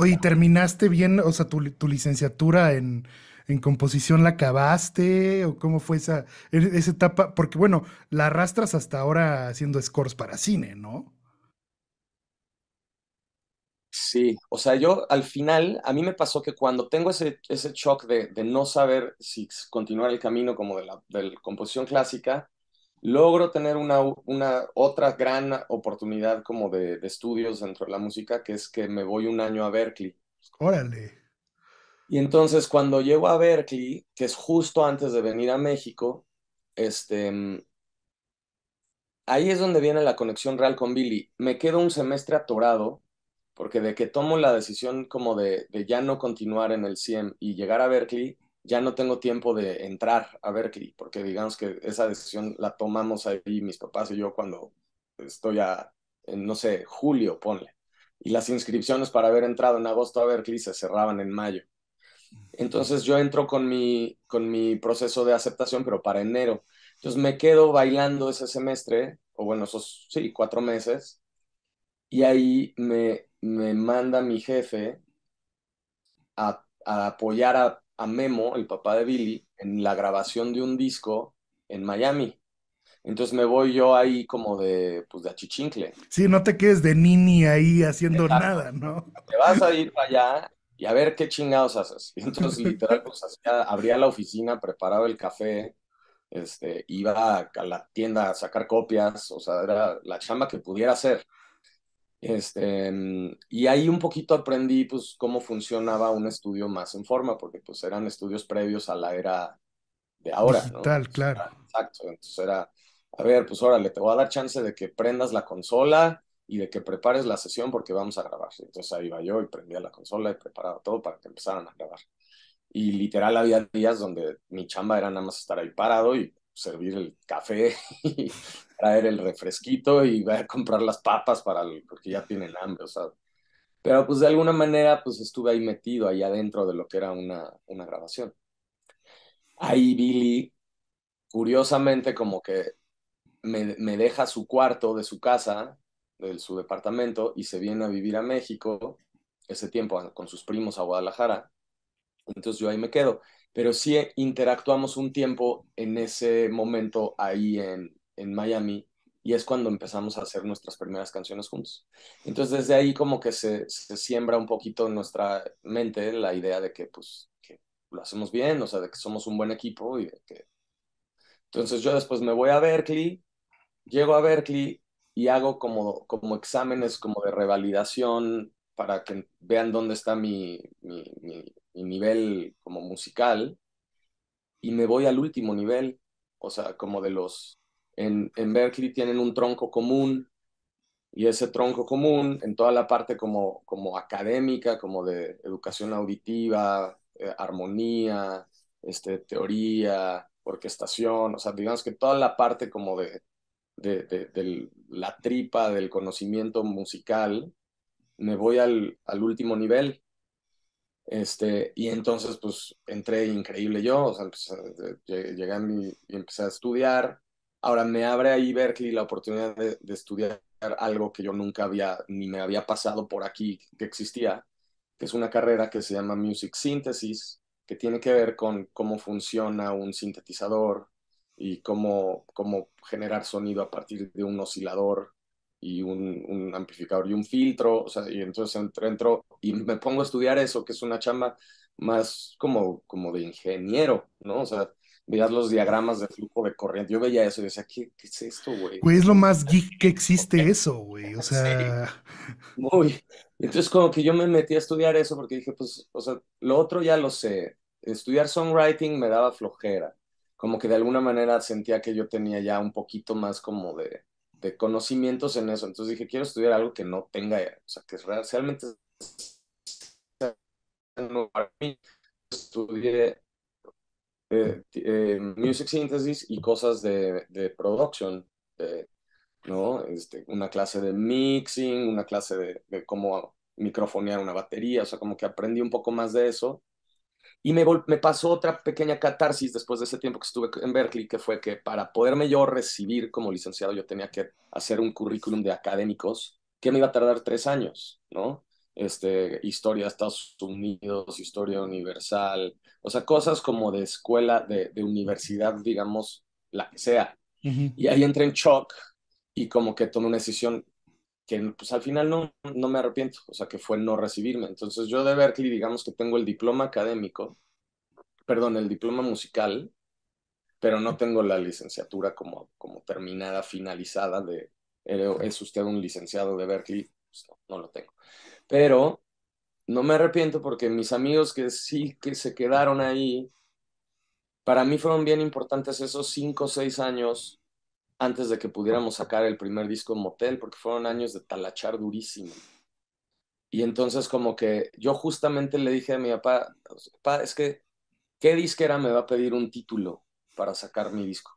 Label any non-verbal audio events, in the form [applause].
Oye, ¿terminaste bien? O sea, tu, licenciatura en, en, composición la acabaste? ¿O cómo fue esa, er, esa etapa? Porque, bueno, la arrastras hasta ahora haciendo scores para cine, ¿no? Sí, o sea, yo al final, a mí me pasó que cuando tengo ese, ese shock de, de no saber si continuar el camino como de la composición clásica, logro tener una, una otra gran oportunidad como de, estudios dentro de la música, que es que me voy un año a Berkeley. Órale. Y entonces cuando llego a Berkeley, que es justo antes de venir a México, este, ahí es donde viene la conexión real con Billy. Me quedo un semestre atorado, porque de que tomo la decisión como de, de ya no continuar en el CIEM y llegar a Berkeley, ya no tengo tiempo de entrar a Berkeley, porque digamos que esa decisión la tomamos ahí mis papás y yo cuando estoy a, no sé, julio, ponle. Y las inscripciones para haber entrado en agosto a Berkeley se cerraban en mayo. Entonces yo entro con mi, con mi proceso de aceptación, pero para enero. Entonces me quedo bailando ese semestre, o bueno, esos, sí, cuatro meses, y ahí me, me manda mi jefe a, a apoyar a a Memo, el papá de Billy, en la grabación de un disco en Miami. Entonces me voy yo ahí como de, pues achichincle. Sí, no te quedes de nini ahí haciendo nada, ¿no? Te vas a ir para allá y a ver qué chingados haces. [laughs] entonces literal, pues abría la oficina, preparaba el café, este, iba a la tienda a sacar copias, o sea, era la chamba que pudiera hacer. Este, em, y ahí un poquito aprendí pues cómo funcionaba un estudio más en forma, porque pues eran estudios previos a la era de ahora, ¿no? Tal, claro. Exacto, entonces era, a ver, pues órale, te voy a dar chance de que prendas la consola y de que prepares la sesión porque vamos a grabar. Entonces ahí iba yo y prendía la consola y preparaba todo para que empezaran a grabar. Y literal había días donde mi chamba era nada más estar ahí parado y servir el café [laughs] y traer el refresquito y voy a comprar las papas para porque ya tienen hambre, o sea. Pero pues de alguna manera pues estuve ahí metido, ahí adentro de lo que era una, una grabación. Ahí Billy, curiosamente como que me, me deja su cuarto de su casa, de su departamento, y se viene a vivir a México ese tiempo con sus primos a Guadalajara. Entonces yo ahí me quedo pero sí interactuamos un tiempo en ese momento ahí en, Miami y es cuando empezamos a hacer nuestras primeras canciones juntos. Entonces desde ahí como que se, siembra un poquito en nuestra mente la idea de que pues que lo hacemos bien, o sea, de que somos un buen equipo y Entonces yo después me voy a Berkeley, llego a Berkeley y hago como, como exámenes como de revalidación para que vean dónde está mi, mi nivel como musical y me voy al último nivel, o sea, como de los... En, en Berkeley tienen un tronco común y ese tronco común en toda la parte como, como académica, como de educación auditiva, eh, armonía, este, teoría, orquestación, o sea, digamos que toda la parte como de, de, la tripa del conocimiento musical, me voy al, al último nivel este, y entonces, pues, entré increíble yo, o eh, llegué a mi, y empecé a estudiar. Ahora me abre ahí Berkeley la oportunidad de, estudiar algo que yo nunca había, ni me había pasado por aquí que existía, que es una carrera que se llama Music Synthesis, que tiene que ver con cómo funciona un sintetizador y cómo generar sonido a partir de un oscilador y un, amplificador y un filtro, o sea, y entonces entro, y me pongo a estudiar eso, que es una chamba más como, como de ingeniero, ¿no? O sea, veías los diagramas de flujo de corriente, yo veía eso y decía, ¿qué, es esto, güey? es lo más geek que existe eso, güey, o [laughs] sea... Muy, entonces como que yo me metí a estudiar eso porque dije, pues, o sea, lo otro ya lo sé, estudiar songwriting me daba flojera, como que de alguna manera sentía que yo tenía ya un poquito más como de de conocimientos en eso. Entonces dije, quiero estudiar algo que no tenga, o sea, que realmente para mí. Estudié eh, eh, music synthesis y cosas de, production, eh, ¿no? Este, una clase de mixing, una clase de, cómo microfonear una batería, o sea, como que aprendí un poco más de eso y me, pasó otra pequeña catarsis después de ese tiempo que estuve en Berkeley, que fue que para poderme yo recibir como licenciado, yo tenía que hacer un currículum de académicos que me iba a tardar tres años, ¿no? Este, historia de Estados Unidos, historia universal, o sea, cosas como de escuela, de, universidad, digamos, la que sea. Y ahí entré en shock y como que tomé una decisión, que pues al final no, no me arrepiento, o sea, que fue no recibirme. Entonces yo de Berkeley, digamos que tengo el diploma académico, perdón, el diploma musical, pero no tengo la licenciatura como, como terminada, finalizada de, es usted un licenciado de Berkeley, pues, no, lo tengo. Pero no me arrepiento porque mis amigos que sí que se quedaron ahí, para mí fueron bien importantes esos cinco o seis años antes de que pudiéramos sacar el primer disco en Motel, porque fueron años de talachar durísimo. Y entonces como que yo justamente le dije a mi papá, papá, es que, ¿qué disquera me va a pedir un título para sacar mi disco?